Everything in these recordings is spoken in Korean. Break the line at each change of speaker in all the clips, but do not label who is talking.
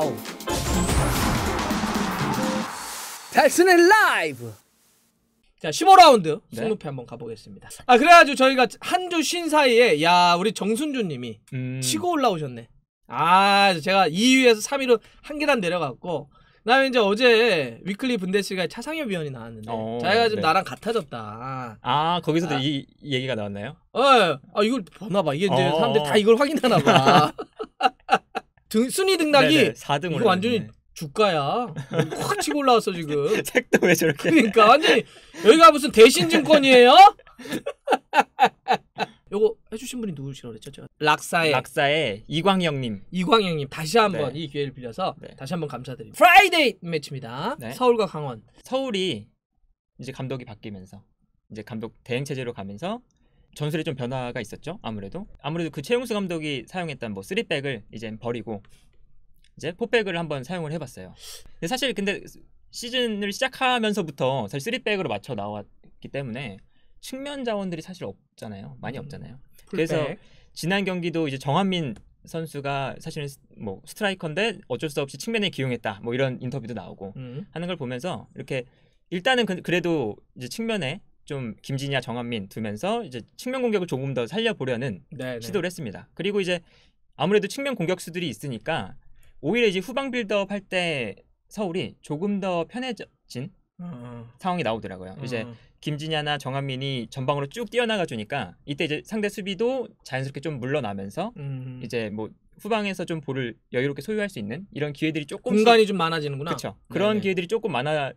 와우! 달슨의 라이브! 자 15라운드 네. 승패 한번 가보겠습니다. 아 그래가지고 저희가 한주쉰 사이에 야 우리 정순주님이 음. 치고 올라오셨네. 아 제가 2위에서 3위로 한 계단 내려갔고 그다음에 이제 어제 위클리 분데스가 차상엽 위원이 나왔는데 어, 자기가 지금 네. 나랑 같아졌다.
아 거기서도 아. 이 얘기가 나왔나요?
어, 아 이걸
보나 봐. 이게 이제 어. 사람들다 이걸 확인하나 봐.
등, 순위 등락이 4등 이거 완전히 주가야. 확 치고 올라왔어 지금. 책도 왜 저렇게? 그러니까 완전히 여기가 무슨 대신증권이에요? 요거 해주신 분이 누구시라고 그랬죠? 제가. 락사의 락사의 이광영님. 이광영님 다시 한번 네. 이 기회를 빌려서 네. 다시 한번 감사드립니다. 프라이데이 매치입니다. 네. 서울과
강원. 서울이 이제 감독이 바뀌면서 이제 감독 대행 체제로 가면서 전술에 좀 변화가 있었죠. 아무래도 아무래도 그 최용수 감독이 사용했던 뭐 쓰리백을 이제 버리고 이제 포백을 한번 사용을 해봤어요. 근데 사실 근데 시즌을 시작하면서부터 사실 쓰리백으로 맞춰 나왔기 때문에 측면 자원들이 사실 없잖아요. 많이 음. 없잖아요. 음, 그래서 지난 경기도 이제 정한민 선수가 사실은 뭐 스트라이커인데 어쩔 수 없이 측면에 기용했다. 뭐 이런 인터뷰도 나오고 음. 하는 걸 보면서 이렇게 일단은 그, 래도 이제 측면에 좀 김진야 정한민 두면서 이제 측면 공격을 조금 더 살려보려는 네네. 네. 시도를 했습니다. 그리고 이제 아무래도 측면 공격수들이 있으니까 오히려 이제 후방 빌드업 할 때 서울이 조금 더 편해진 음. 상황이 나오더라고요. 음. 이제 어, 김진야나 정한민이 전방으로 쭉 뛰어나가 주니까 이때 이제 상대 수비도 자연스럽게 좀 물러나면서 음, 음. 이제 뭐 후방에서 좀 볼을 여유롭게 소유할 수 있는 이런 기회들이 조금 공간이 좀 많아지는구나. 그렇죠. 그런 네, 네. 기회들이 조금 많아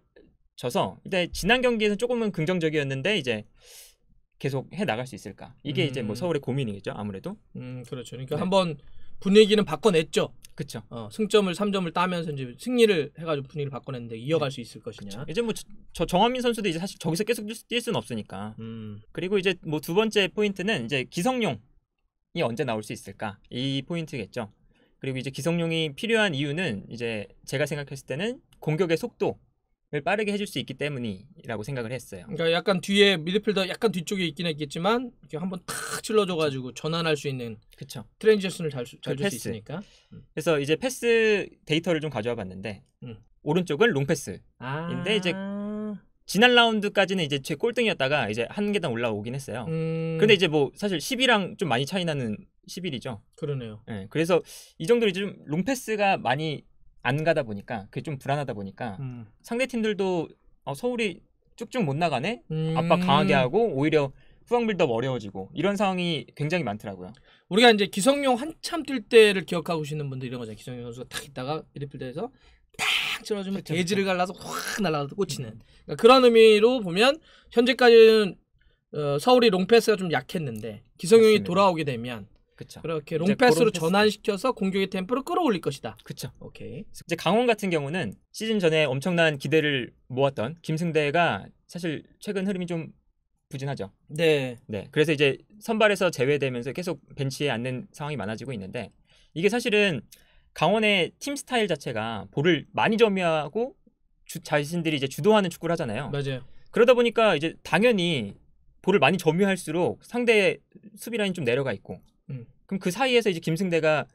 져서 일단 지난 경기에서 조금은 긍정적이었는데 이제 계속 해 나갈 수 있을까 이게 음. 이제 뭐 음. 서울의 고민이겠죠 아무래도
음 그렇죠 그러니까 네. 한번 분위기는 바꿔냈죠 그렇죠 어, 승점을 3점을 따면서 이제 승리를 해가지고 분위기를 바꿔냈는데 이어갈 네. 수 있을 것이냐 그쵸. 이제 뭐 저 정한민 선수도 이제 사실 저기서 계속 뛸 수는 없으니까 음.
그리고 이제 뭐 두 번째 포인트는 이제 기성용이 언제 나올 수 있을까 이 포인트겠죠 그리고 이제 기성용이 필요한 이유는 이제 제가 생각했을 때는 공격의 속도 빠르게 해줄 수 있기 때문이라고 생각을 했어요. 그러니까
약간 뒤에 미드필더 약간 뒤쪽에 있긴 했겠지만 이렇게 한번 탁 찔러줘가지고 전환할 수 있는 그쵸. 트랜지션을 잘잘줄 수 있으니까.
음. 그래서 이제 패스 데이터를 좀 가져와 봤는데 음. 오른쪽은 롱패스인데
아 이제
지난 라운드까지는 이제 제 꼴등이었다가 이제 한 계단 올라오긴 했어요.
음... 근데
이제 뭐 사실 10이랑 좀 많이 차이 나는 10일이죠.
그러네요. 네,
그래서 이 정도로 이제 좀 롱패스가 많이 안 가다 보니까 그게 좀 불안하다 보니까 음. 상대 팀들도 어, 서울이 쭉쭉 못 나가네 음. 압박 강하게 하고
오히려 후방 빌드업 어려워지고 이런 상황이 굉장히 많더라고요. 우리가 이제 기성용 한참 뛸 때를 기억하고 계시는 분들 이런 거죠. 기성용 선수가 딱 있다가 미드필드에서딱 찔러주면 돼지를 갈라서 확 날아가서 꽂히는 그러니까 그런 의미로 보면 현재까지는 어, 서울이 롱패스가 좀 약했는데 기성용이 맞습니다. 돌아오게 되면 그쵸. 그렇게 롱패스로 전환시켜서 공격의 템포를 끌어올릴 것이다. 그렇죠. 오케이. 이제 강원 같은 경우는 시즌
전에 엄청난 기대를 모았던 김승대가 사실 최근 흐름이 좀 부진하죠. 네. 네. 그래서 이제 선발에서 제외되면서 계속 벤치에 앉는 상황이 많아지고 있는데 이게 사실은 강원의 팀 스타일 자체가 볼을 많이 점유하고 주, 자신들이 이제 주도하는 축구를 하잖아요. 맞아요. 그러다 보니까 이제 당연히 볼을 많이 점유할수록 상대 수비 라인 좀 내려가 있고 음. 그럼 그 사이에서 이제 김승대가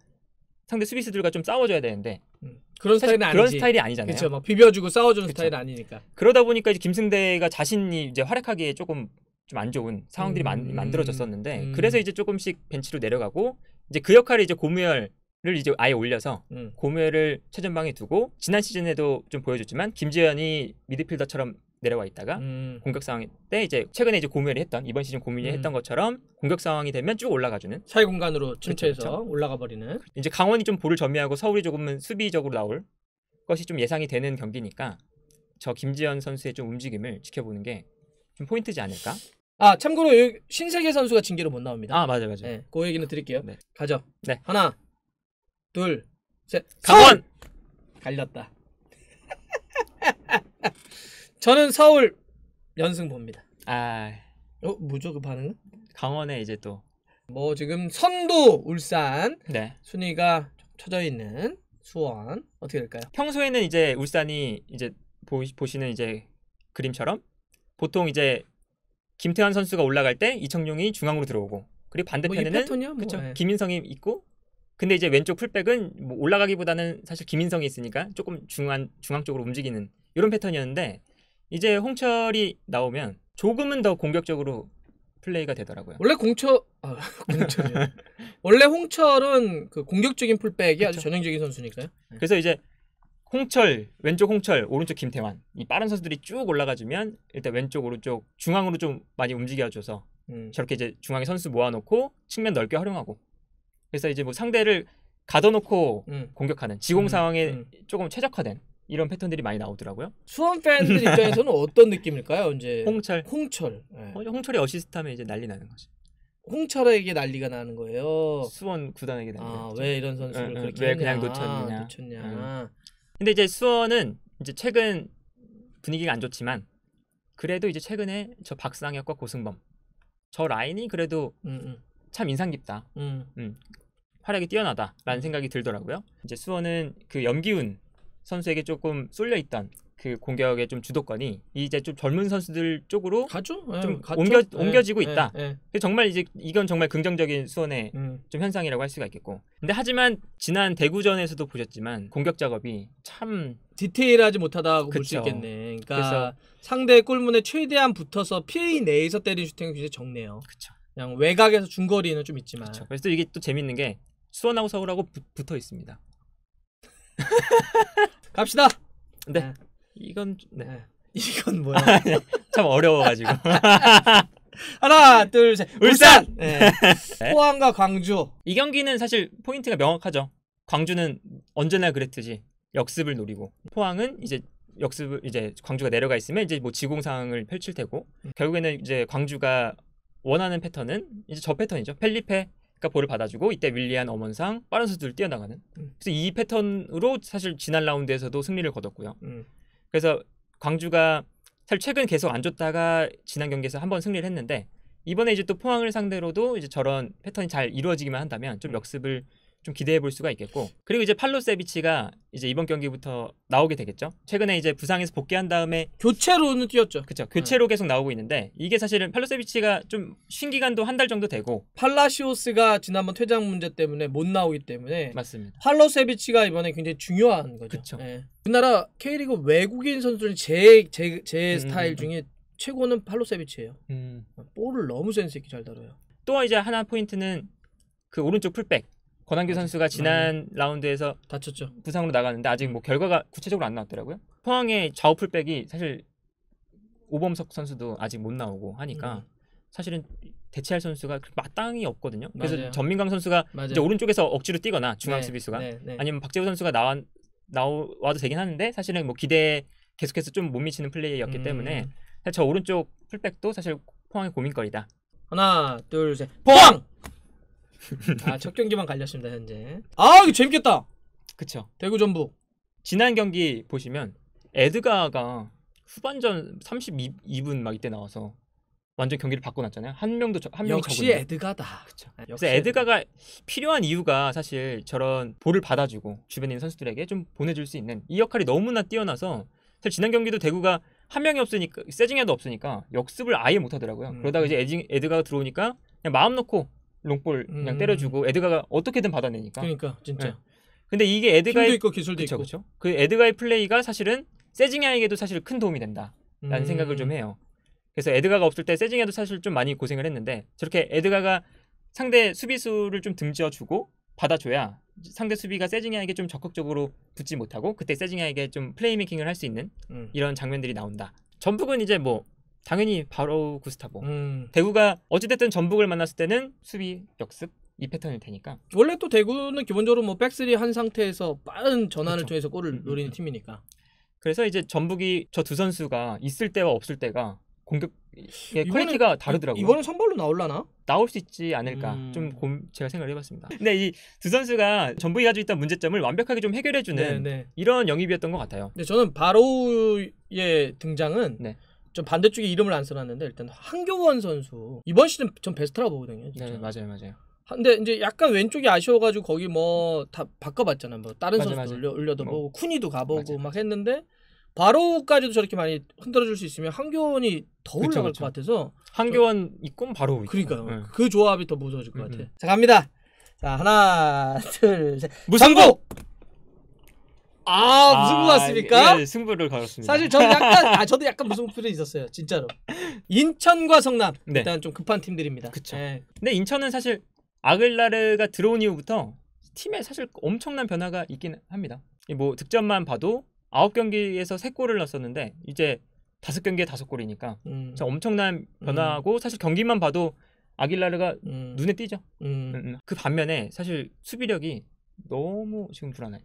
상대 수비수들과 좀 싸워줘야 되는데 음. 그런 스타일은 아니지. 그런 스타일이 아니잖아요. 그렇죠. 막 뭐 비벼주고 싸워주는 스타일은 아니니까. 그러다 보니까 이제 김승대가 자신이 이제 활약하기에 조금 좀 안 좋은 상황들이 음. 만, 들어졌었는데 음. 그래서 이제 조금씩 벤치로 내려가고 이제 그 역할을 이제 고무열 을 이제 아예 올려서 음. 고무열을 최전방에 두고 지난 시즌에도 좀 보여줬지만 김재현이 미드필더처럼 내려와 있다가 음. 공격 상황 때 이제 최근에 이제 고민을 했던 이번 시즌 고민을 음. 했던 것처럼 공격 상황이 되면 쭉 올라가주는 사이 공간으로 침체해서 올라가 버리는 이제 강원이 좀 볼을 점유하고 서울이 조금은 수비적으로 나올 것이 좀 예상이 되는 경기니까 저 김지현 선수의 좀 움직임을 지켜보는 게좀 포인트지 않을까?
아 참고로 신세계 선수가 징계로 못 나옵니다. 아 맞아 맞아. 네, 그 얘기는 드릴게요. 네. 가죠. 네. 하나, 둘, 셋. 강원 갈렸다. 저는 서울 연승 봅니다. 아, 어 뭐죠 그반응 강원에 이제 또. 뭐 지금 선두 울산 네. 순위가 쳐져 있는 수원 어떻게 될까요? 평소에는 이제 울산이
이제 보, 보시는 이제 그림처럼 보통 이제 김태환 선수가 올라갈 때 이청용이 중앙으로 들어오고 그리고 반대편에는 뭐 뭐, 그쵸 네. 김인성이 있고 근데 이제 왼쪽 풀백은 뭐 올라가기보다는 사실 김인성이 있으니까 조금 중앙 중앙 쪽으로 움직이는 이런 패턴이었는데 이제 홍철이 나오면 조금은 더 공격적으로 플레이가 되더라고요.
원래 공철 아, 공철 원래 홍철은 그 공격적인 풀백이 그쵸? 아주 전형적인 선수니까요. 네.
그래서 이제 홍철 왼쪽 홍철 오른쪽 김태환 이 빠른 선수들이 쭉 올라가주면 일단 왼쪽 오른쪽 중앙으로 좀 많이 움직여줘서 음. 저렇게 이제 중앙에 선수 모아놓고 측면 넓게 활용하고 그래서 이제 뭐 상대를 가둬놓고 음. 공격하는 지공 음. 상황에 음. 조금 최적화된 이런 패턴들이
많이 나오더라고요. 수원 팬들 입장에서는 어떤 느낌일까요? 이제 홍철, 홍철, 네. 홍철이 어시스트하면 이제 난리 나는 거죠. 홍철에게 난리가 나는 거예요. 수원 구단에게
난리. 아왜 이런 선수를 응, 그렇게 왜 그냥 놓쳤냐? 놓쳤냐? 응. 근데 이제 수원은 이제 최근 분위기가 안 좋지만 그래도 이제 최근에 저 박상혁과 고승범 저 라인이 그래도 음, 음. 참 인상 깊다. 음. 음. 활약이 뛰어나다라는 생각이 들더라고요. 이제 수원은 그 염기훈 선수에게 조금 쏠려 있던 그 공격의 좀 주도권이 이제 좀 젊은 선수들 쪽으로 가죠? 예, 좀 예, 옮겨 갔 옮겨지고 예, 있다. 예, 정말 이제 이건 정말 긍정적인 수원의 음. 좀 현상이라고 할 수가 있겠고. 근데 하지만 지난 대구전에서도 보셨지만 공격 작업이
참 디테일하지 못하다고 볼 수 있겠네. 그러니까 상대의 골문에 최대한 붙어서 피해 내에서 때린 슈팅이 굉장히 적네요. 그쵸. 그냥 외곽에서 중거리는 좀 있지만. 그쵸. 그래서 이게 또 재밌는 게 수원하고 서울하고 붙, 붙어 있습니다. 갑시다. 네.
네. 이건 네. 네. 이건 뭐야? 아, 네. 참 어려워가지고. 하나, 둘, 셋. 울산. 울산! 네. 네. 포항과 광주. 이 경기는 사실 포인트가 명확하죠. 광주는 언제나 그랬듯이 역습을 노리고 포항은 이제 역습을 이제 광주가 내려가 있으면 이제 뭐 지공 상황을 펼칠 테고 음. 결국에는 이제 광주가 원하는 패턴은 이제 저 패턴이죠. 펠리페 그러니까 볼을 받아주고 이때 윌리안 어먼상 빠른 수들을 뛰어나가는. 음. 그래서 이 패턴으로 사실 지난 라운드에서도 승리를 거뒀고요. 음. 그래서 광주가 사실 최근 계속 안 줬다가 지난 경기에서 한번 승리를 했는데 이번에 이제 또 포항을 상대로도 이제 저런 패턴이 잘 이루어지기만 한다면 좀 음. 역습을 좀 기대해 볼 수가 있겠고 그리고 이제 팔로세비치가 이제 이번 경기부터 나오게 되겠죠. 최근에 이제 부상에서 복귀한 다음에 교체로는 뛰었죠. 그쵸 교체로 네. 계속 나오고 있는데 이게 사실은
팔로세비치가 좀신 기간도 한 달 정도 되고 팔라시오스가 지난번 퇴장 문제 때문에 못 나오기 때문에 맞습니다. 팔로세비치가 이번에 굉장히 중요한 거죠. 그쵸 네. 우리나라 K리그 외국인 선수들 제제 제, 제 음, 스타일 음, 음. 중에 최고는 팔로세비치예요. 음. 볼을 너무 센스 있게 잘 다뤄요. 또 이제 하나 포인트는 그 오른쪽 풀백
권한규 선수가 지난 네. 라운드에서 다쳤죠. 부상으로 나갔는데 아직 뭐 음. 결과가 구체적으로 안 나왔더라고요. 포항의 좌우 풀백이 사실 오범석 선수도 아직 못 나오고 하니까 음. 사실은 대체할 선수가 마땅히 없거든요. 그래서 맞아요. 전민강 선수가 맞아요. 이제 오른쪽에서 억지로 뛰거나 중앙 네, 수비수가 네, 네. 아니면 박재우 선수가 나와 나와도 되긴 하는데 사실은 뭐 기대에 계속해서 좀 못 미치는 플레이였기 음. 때문에 사실 저 오른쪽 풀백도 사실 포항의 고민거리다. 하나, 둘, 셋. 포항!
아첫 경기만 갈렸습니다 현재.
아 이거 재밌겠다. 그쵸. 대구 전북. 지난 경기 보시면 에드가가 후반전 32분 막 이때 나와서 완전 경기를 바꿔놨잖아요. 한 명도 저, 한 명이 적은데.
에드가다. 그쵸. 아, 역시 그래서
에드가가 필요한 이유가 사실 저런 볼을 받아주고 주변에 있는 선수들에게 좀 보내줄 수 있는 이 역할이 너무나 뛰어나서 사실 지난 경기도 대구가 한 명이 없으니까 세징야도 없으니까 역습을 아예 못하더라고요. 음. 그러다가 이제 에드가가 들어오니까 그냥 마음 놓고 롱볼 그냥 음. 때려주고 에드가가 어떻게든 받아내니까. 그러니까 진짜. 네. 근데 이게 에드가의 있고 기술도 그쵸, 있고. 그쵸? 그 에드가의 플레이가 사실은 세징야에게도 사실 큰 도움이 된다라는 음. 생각을 좀 해요. 그래서 에드가가 없을 때 세징야도 사실 좀 많이 고생을 했는데 저렇게 에드가가 상대 수비수를 좀 등지어주고 받아줘야 상대 수비가 세징야에게 좀 적극적으로 붙지 못하고 그때 세징야에게 좀 플레이메이킹을 할 수 있는 음. 이런 장면들이 나온다. 전북은 이제 뭐 당연히 바로 구스타보. 음.
대구가 어찌됐든 전북을 만났을 때는 수비 역습 이패턴일테니까 원래 또 대구는 기본적으로 뭐 백스리 한 상태에서 빠른 전환을 그렇 통해서 골을 음, 음, 노리는 음. 팀이니까. 그래서 이제 전북이 저 두 선수가 있을 때와 없을 때가
공격 예, 퀄리티가 다르더라고요. 이번에 선발로 나올라나? 나올 수 있지 않을까 음. 좀 고, 제가 생각을 해봤습니다. 근데 이 두
선수가 전북이 가지고 있던 문제점을 완벽하게 좀 해결해주는 네네. 네. 이런 영입이었던 것 같아요. 근데 저는 바로의 등장은 네. 좀 반대쪽에 이름을 안 써놨는데 일단 한교원 선수 이번 시즌 전 베스트라 보거든요. 진짜. 네 맞아요 맞아요. 근데 이제 약간 왼쪽이 아쉬워가지고 거기 뭐 다 바꿔봤잖아요. 뭐 다른 맞아, 선수도 맞아. 올려, 도 뭐, 보고 쿠니도 가보고 맞아. 막 했는데 바로까지도 저렇게 많이 흔들어줄 수 있으면 한교원이 더 그쵸, 올라갈 그쵸. 것 같아서 한교원 입고 바로 그러니까요. 네. 그 조합이 더 무서워질 것 같아. 음. 음. 자 갑니다. 자 하나 둘 셋. 무상복 아, 무슨 아, 골랐습니까? 예, 승부를 가었습니다 사실 저는 약간 아 저도 약간 무슨 목표는 있었어요, 진짜로. 인천과 성남 네. 일단 좀 급한 팀들입니다. 그쵸 네. 근데 인천은 사실 아글라르가 들어온 이후부터
팀에 사실 엄청난 변화가 있긴 합니다. 뭐 득점만 봐도 아홉 경기에서 세 골을 넣었었는데 이제 다섯 경기에 다섯 골이니까 음. 엄청난 음. 변화고 음. 사실 경기만 봐도 아길라르가 음. 눈에 띄죠. 음. 음, 그 반면에 사실 수비력이 너무 지금 불안해.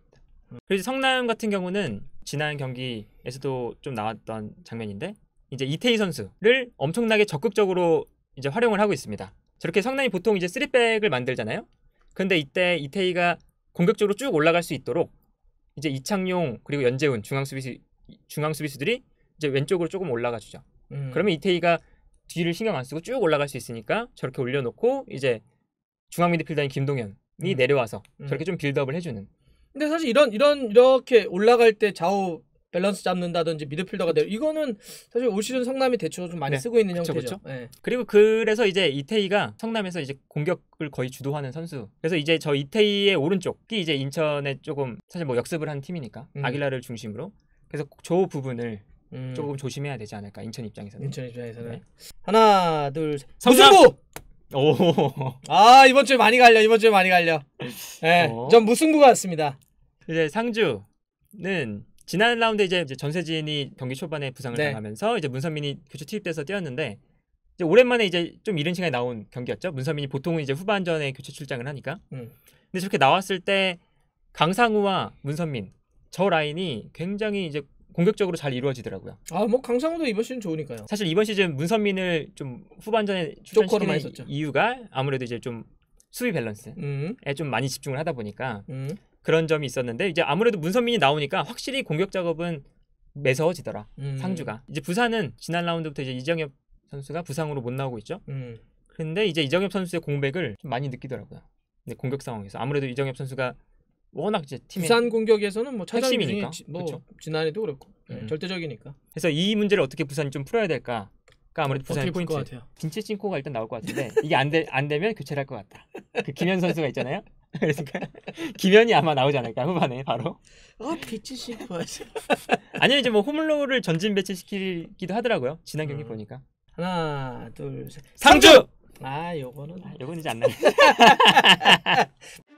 그래서 성남 같은 경우는 지난 경기에서도 좀 나왔던 장면인데 이제 이태희 선수를 엄청나게 적극적으로 이제 활용을 하고 있습니다. 저렇게 성남이 보통 이제 3백을 만들잖아요. 근데 이때 이태희가 공격적으로 쭉 올라갈 수 있도록 이제 이창용 그리고 연재훈 중앙 수비수 중앙 수비수들이 이제 왼쪽으로 조금 올라가 주죠. 음. 그러면 이태희가 뒤를 신경 안 쓰고 쭉 올라갈 수 있으니까 저렇게 올려놓고 이제 중앙 미드필더인 김동현이 음. 내려와서 음. 저렇게 좀 빌드업을 해주는
근데 사실 이런 이런 이렇게 올라갈 때 좌우 밸런스 잡는다든지 미드필더가 되고 그렇죠. 이거는 사실 올 시즌 성남이 대체로 좀 많이 네. 쓰고 있는 그쵸, 형태죠. 그 네. 그리고
그래서 이제 이태희가 성남에서 이제 공격을 거의 주도하는 선수. 그래서 이제 저 이태희의 오른쪽이 이제 인천에 조금 사실 뭐 역습을 한 팀이니까 음. 아길라를 중심으로 그래서 저 부분을 음. 조금 조심해야 되지 않을까 인천 입장에서는. 인천 입장에서는 네.
하나 둘 무승부. 오. 아 이번 주에 많이 갈려 이번 주에 많이 갈려.
네, 어. 전 무승부 같습니다. 이제 상주는 지난 라운드 이제 전세진이 경기 초반에 부상을 네. 당하면서 이제 문선민이 교체 투입돼서 뛰었는데 이제 오랜만에 이제 좀 이른 시간에 나온 경기였죠. 문선민이 보통은 이제 후반전에 교체 출장을 하니까. 음. 근데 저렇게 나왔을 때 강상우와 문선민 저 라인이 굉장히 이제 공격적으로 잘 이루어지더라고요.
아, 뭐 강상우도 이번 시즌 좋으니까요.
사실 이번 시즌 문선민을 좀 후반전에 출전시키는 이유가 아무래도 이제 좀 수비 밸런스에 음. 좀 많이 집중을 하다 보니까 음. 그런 점이 있었는데 이제 아무래도 문선민이 나오니까 확실히 공격 작업은 매서워지더라 음. 상주가 이제 부산은 지난 라운드부터 이제 이정엽 선수가 부상으로 못 나오고 있죠 음. 근데 이제 이정엽 선수의 공백을 좀 많이 느끼더라고요 근데 공격 상황에서 아무래도 이정엽 선수가 워낙 이제 팀 부산
공격에서는 뭐 핵심이니까 지, 뭐 그쵸?
지난해도 그렇고 네, 음. 절대적이니까 그래서 이 문제를 어떻게 부산이 좀 풀어야 될까 그 아무래도 어, 부산이 포인트 빈체찐코가 일단 나올 것 같은데 이게 안, 되, 안 되면 교체를 그 할것 같다 그 김현 선수가 있잖아요 그러니까 김현이 아마 나오지 않을까 후반에 바로.
어 배치신 맞아.
아니 이제 뭐 홈로를 전진 배치시키기도 하더라고요. 지난 경기 음. 보니까.
하나 둘 셋. 상주. 상주! 아 요거는 아, 요는 이제 안 나.